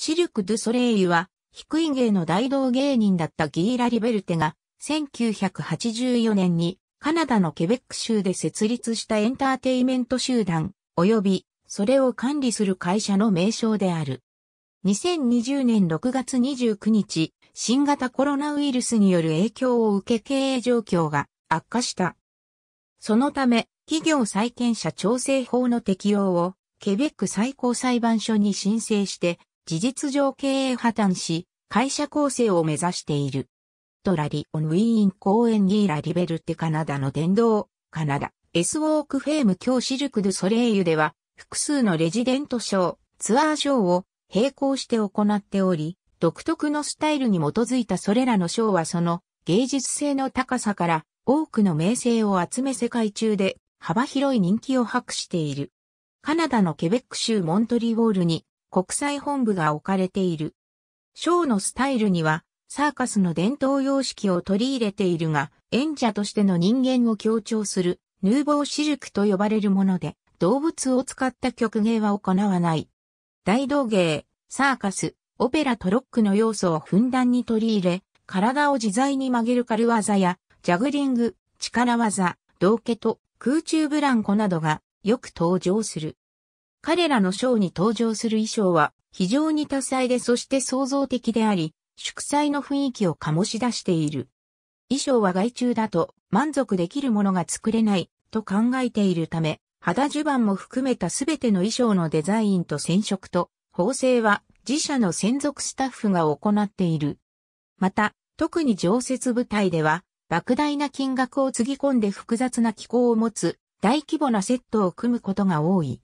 シルク・ドゥ・ソレイユは、低い芸の大道芸人だったギーラ・リベルテが、1984年にカナダのケベック州で設立したエンターテイメント集団、及び、それを管理する会社の名称である。2020年6月29日、新型コロナウイルスによる影響を受け経営状況が悪化した。そのため、企業債権者調整法の適用を、ケベック最高裁判所に申請して、事実上経営破綻し、会社構成を目指している。トラリオンウィーン公園ギーラリベルってカナダの電動、カナダ、エスウォークフェーム教師クドソレイユでは、複数のレジデントショー、ツアーショーを並行して行っており、独特のスタイルに基づいたそれらのショーはその芸術性の高さから多くの名声を集め世界中で幅広い人気を博している。カナダのケベック州モントリウォールに国際本部が置かれている。ショーのスタイルには、サーカスの伝統様式を取り入れているが、演者としての人間を強調する、ヌーボーシルクと呼ばれるもので、動物を使った曲芸は行わない。大道芸、サーカス、オペラとロックの要素をふんだんに取り入れ、体を自在に曲げる軽技や、ジャグリング、力技、道化と空中ブランコなどがよく登場する。彼らのショーに登場する衣装は非常に多彩でそして創造的であり、祝祭の雰囲気を醸し出している。衣装は外中だと満足できるものが作れないと考えているため、肌襦袢も含めた全ての衣装のデザインと染色と縫製は自社の専属スタッフが行っている。また、特に常設部隊では、莫大な金額をつぎ込んで複雑な機構を持つ大規模なセットを組むことが多い。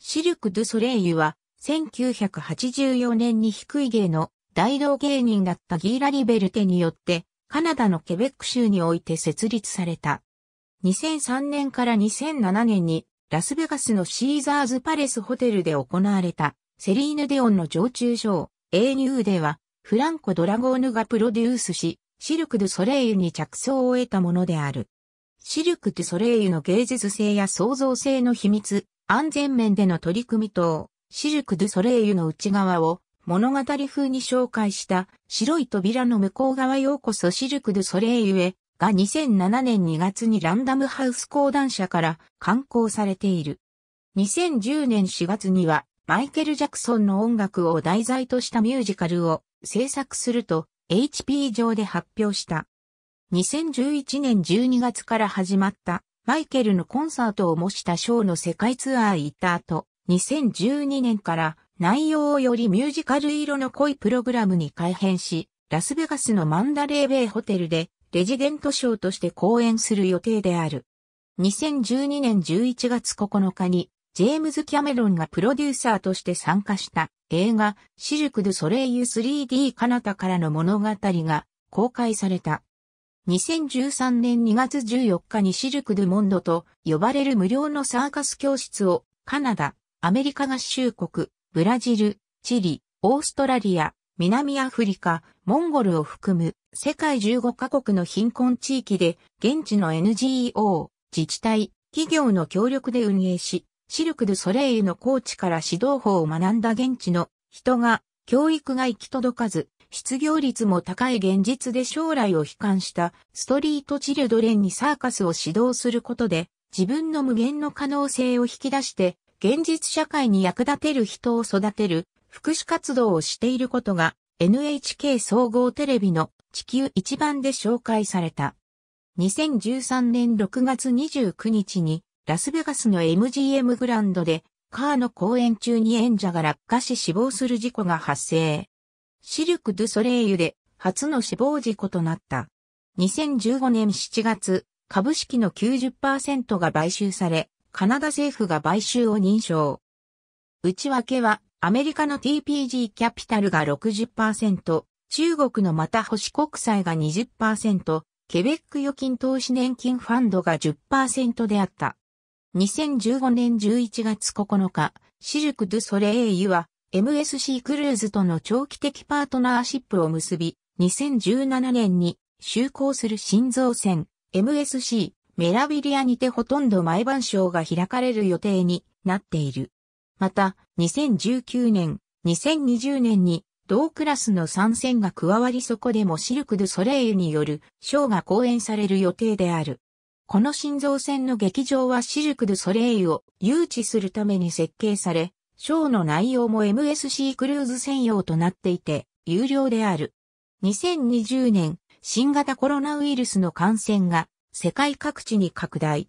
シルク・ドゥ・ソレイユは、1984年に低い芸の大道芸人だったギーラ・リベルテによって、カナダのケベック州において設立された。2003年から2007年に、ラスベガスのシーザーズ・パレスホテルで行われた、セリーヌ・デオンの常駐賞、A ニューでは、フランコ・ドラゴーヌがプロデュースし、シルク・ドゥ・ソレイユに着想を得たものである。シルク・ドゥ・ソレイユの芸術性や創造性の秘密、安全面での取り組み等、シルク・ドゥ・ソレイユの内側を物語風に紹介した白い扉の向こう側ようこそシルク・ドゥ・ソレイユへが2007年2月にランダムハウス講談社から刊行されている。2010年4月にはマイケル・ジャクソンの音楽を題材としたミュージカルを制作すると HP 上で発表した。2011年12月から始まったマイケルのコンサートを模したショーの世界ツアー行った後、2012年から内容をよりミュージカル色の濃いプログラムに改変し、ラスベガスのマンダレーベイホテルでレジデントショーとして公演する予定である。2012年11月9日にジェームズ・キャメロンがプロデューサーとして参加した映画シルク・ドゥ・ソレイユ 3D 彼方からの物語が公開された。2013年2月14日にシルク・ドゥ・モンドと呼ばれる無料のサーカス教室をカナダ、アメリカ合衆国、ブラジル、チリ、オーストラリア、南アフリカ、モンゴルを含む世界15カ国の貧困地域で現地の NGO、自治体、企業の協力で運営し、シルク・ドゥ・ソレイユのコーチから指導法を学んだ現地の人が教育が行き届かず失業率も高い現実で将来を悲観したストリートチルドレンにサーカスを指導することで自分の無限の可能性を引き出して現実社会に役立てる人を育てる福祉活動をしていることが NHK 総合テレビの地球一番で紹介された。2013年6月29日にラスベガスの MGM グランドでカーの公演中に演者が落下し死亡する事故が発生。シルク・ドゥ・ソレイユで初の死亡事故となった。2015年7月、株式の90%が買収され、カナダ政府が買収を認証。内訳は、アメリカの TPG キャピタルが60%、中国のまた星国債が20%、ケベック預金投資年金ファンドが10%であった。2015年11月9日、シルク・ドゥ・ソレイユは MSC クルーズとの長期的パートナーシップを結び、2017年に就航する新造船 MSC メラビリアにてほとんど毎晩ーが開かれる予定になっている。また、2019年、2020年に同クラスの参戦が加わりそこでもシルク・ドゥ・ソレイユによるショーが公演される予定である。この新造船の劇場はシルク・ドゥ・ソレイユを誘致するために設計され、ショーの内容も MSC クルーズ専用となっていて、有料である。2020年、新型コロナウイルスの感染が世界各地に拡大。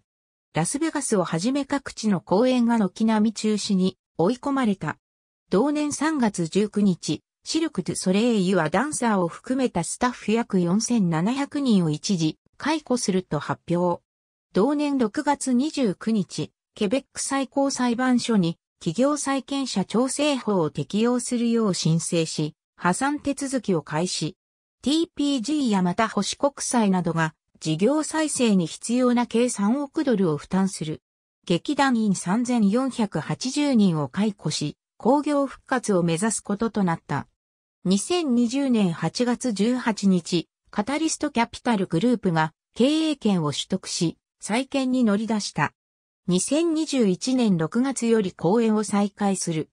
ラスベガスをはじめ各地の公演が軒並み中止に追い込まれた。同年3月19日、シルク・ドゥ・ソレイユはダンサーを含めたスタッフ約4700人を一時解雇すると発表。同年6月29日、ケベック最高裁判所に企業再建者調整法を適用するよう申請し、破産手続きを開始。TPG やまた保守国債などが事業再生に必要な計3億ドルを負担する。劇団員3480人を解雇し、工業復活を目指すこととなった。2020年8月18日、カタリストキャピタルグループが経営権を取得し、再建に乗り出した。2021年6月より公演を再開する。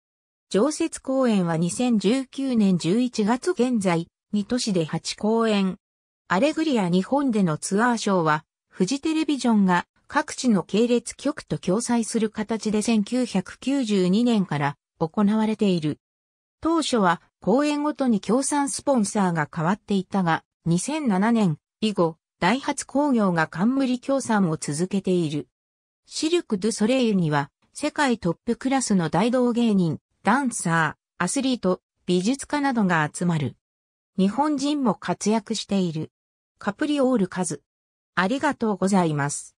常設公演は2019年11月現在、2都市で8公演。アレグリア日本でのツアーショーは、フジテレビジョンが各地の系列局と共催する形で1992年から行われている。当初は公演ごとに協賛スポンサーが変わっていたが、2007年以後、ダイハツ工業が冠協賛を続けている。シルク・ドゥ・ソレイユには、世界トップクラスの大道芸人、ダンサー、アスリート、美術家などが集まる。日本人も活躍している。カプリオールカズ。ありがとうございます。